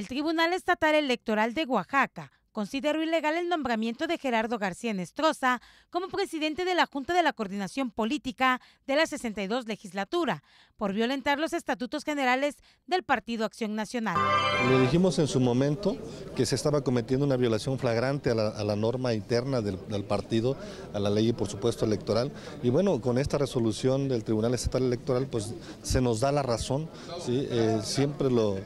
El Tribunal Estatal Electoral de Oaxaca considero ilegal el nombramiento de Gerardo García Nestroza como presidente de la Junta de la Coordinación Política de la 62 legislatura por violentar los estatutos generales del Partido Acción Nacional. Lo dijimos en su momento que se estaba cometiendo una violación flagrante a la, norma interna del, partido, a la ley y por supuesto electoral. Y bueno, con esta resolución del Tribunal Estatal Electoral pues se nos da la razón, eh, siempre lo,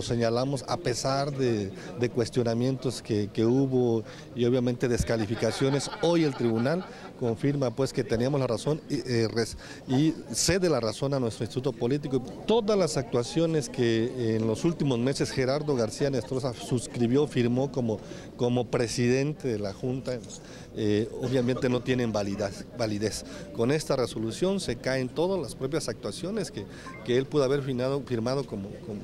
señalamos a pesar de cuestionamientos que, que hubo y obviamente descalificaciones. Hoy el tribunal confirma pues que teníamos la razón eh, y, cede la razón a nuestro instituto político. Todas las actuaciones que en los últimos meses Gerardo García Nestroza suscribió, firmó como, como presidente de la Junta, eh, obviamente no tienen validez, validez. Con esta resolución se caen todas las propias actuaciones que, él pudo haber firmado, firmado como, como,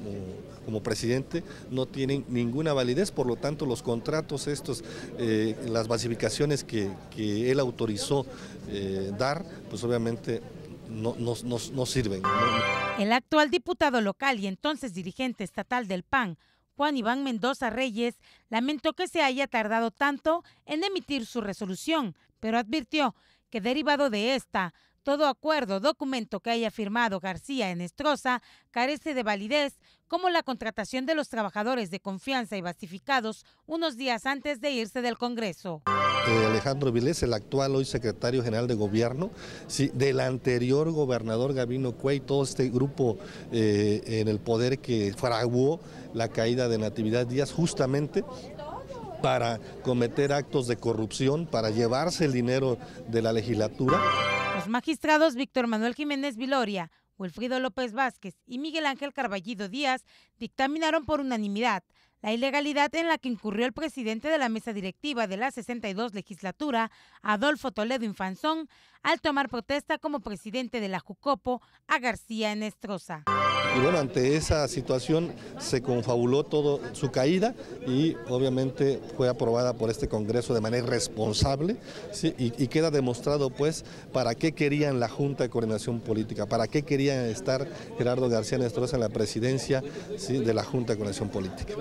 como presidente, no tienen ninguna validez, por lo tanto los contratos estos, eh, las basificaciones que, él autorizó eh, dar, pues obviamente no, no sirven. El actual diputado local y entonces dirigente estatal del PAN, Juan Iván Mendoza Reyes lamentó que se haya tardado tanto en emitir su resolución, pero advirtió que derivado de esta todo acuerdo o documento que haya firmado García en Estroza carece de validez, como la contratación de los trabajadores de confianza y basificados unos días antes de irse del Congreso. Eh, Alejandro Vilés, el actual hoy secretario general de gobierno, del anterior gobernador Gabino Cuey, todo este grupo eh, en el poder que fraguó la caída de Natividad Díaz justamente para cometer actos de corrupción, para llevarse el dinero de la legislatura. Los magistrados Víctor Manuel Jiménez Viloria, Wilfrido López Vázquez y Miguel Ángel Carballido Díaz dictaminaron por unanimidad la ilegalidad en la que incurrió el presidente de la mesa directiva de la 62 legislatura, Adolfo Toledo Infanzón, al tomar protesta como presidente de la Jucopo a García Enestrosa. Y bueno, ante esa situación se confabuló todo su caída y obviamente fue aprobada por este Congreso de manera responsable y, queda demostrado pues para qué querían la Junta de Coordinación Política, para qué querían estar Gerardo García Néstor en la presidencia de la Junta de Coordinación Política.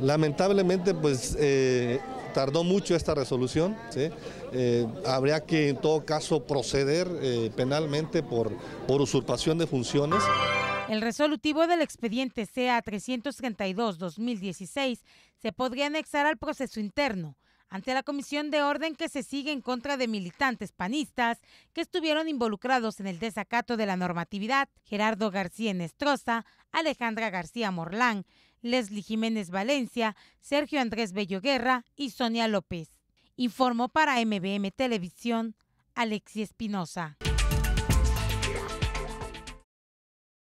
Lamentablemente pues... Eh, tardó mucho esta resolución. Eh, habría que en todo caso proceder eh, penalmente por, por usurpación de funciones. El resolutivo del expediente CA 332-2016 se podría anexar al proceso interno ante la comisión de orden que se sigue en contra de militantes panistas que estuvieron involucrados en el desacato de la normatividad. Gerardo García Nestroza, Alejandra García Morlán, Leslie Jiménez Valencia, Sergio Andrés Bello Guerra y Sonia López. Informó para MBM Televisión Alexi Espinosa.